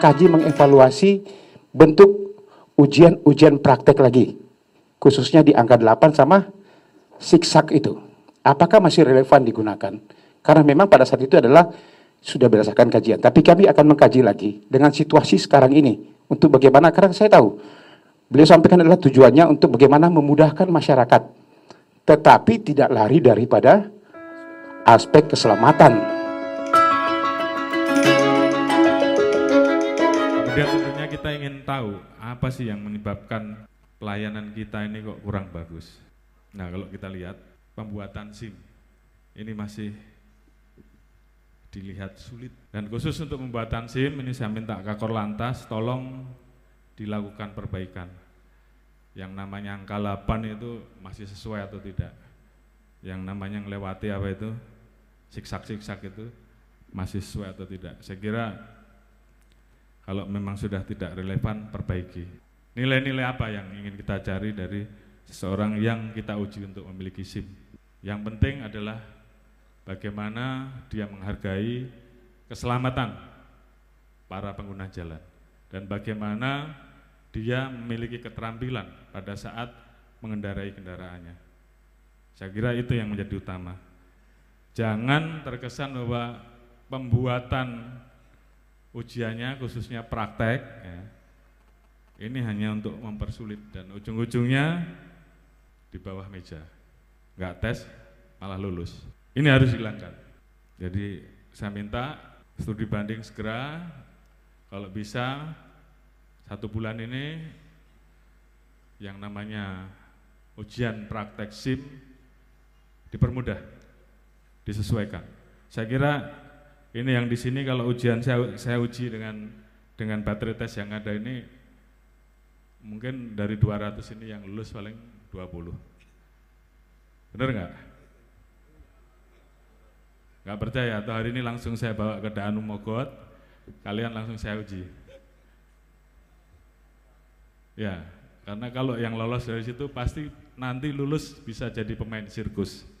mengkaji, mengevaluasi bentuk ujian-ujian praktek lagi. Khususnya di angka 8 sama siksak itu. Apakah masih relevan digunakan? Karena memang pada saat itu adalah sudah berdasarkan kajian. Tapi kami akan mengkaji lagi dengan situasi sekarang ini. Untuk bagaimana, karena saya tahu beliau sampaikan adalah tujuannya untuk bagaimana memudahkan masyarakat. Tetapi tidak lari daripada aspek keselamatan. Kemudian tentunya kita ingin tahu apa sih yang menyebabkan pelayanan kita ini kok kurang bagus. Nah kalau kita lihat pembuatan SIM ini masih dilihat sulit. Dan khusus untuk pembuatan SIM ini saya minta Kakor Lantas tolong dilakukan perbaikan. Yang namanya angka 8 itu masih sesuai atau tidak. Yang namanya yang lewati apa itu, siksak-siksak itu masih sesuai atau tidak. Saya kira kalau memang sudah tidak relevan, perbaiki. Nilai-nilai apa yang ingin kita cari dari seseorang yang kita uji untuk memiliki SIM? Yang penting adalah bagaimana dia menghargai keselamatan para pengguna jalan dan bagaimana dia memiliki keterampilan pada saat mengendarai kendaraannya. Saya kira itu yang menjadi utama. Jangan terkesan bahwa pembuatan ujiannya khususnya praktek ya, ini hanya untuk mempersulit dan ujung-ujungnya di bawah meja nggak tes malah lulus ini harus dihilangkan jadi saya minta studi banding segera kalau bisa satu bulan ini yang namanya ujian praktek SIM dipermudah disesuaikan saya kira ini yang di sini kalau ujian saya, saya uji dengan dengan baterai tes yang ada ini mungkin dari 200 ini yang lulus paling 20. Benar nggak? Nggak percaya atau hari ini langsung saya bawa ke Danu Mogot, kalian langsung saya uji. Ya, karena kalau yang lolos dari situ pasti nanti lulus bisa jadi pemain sirkus.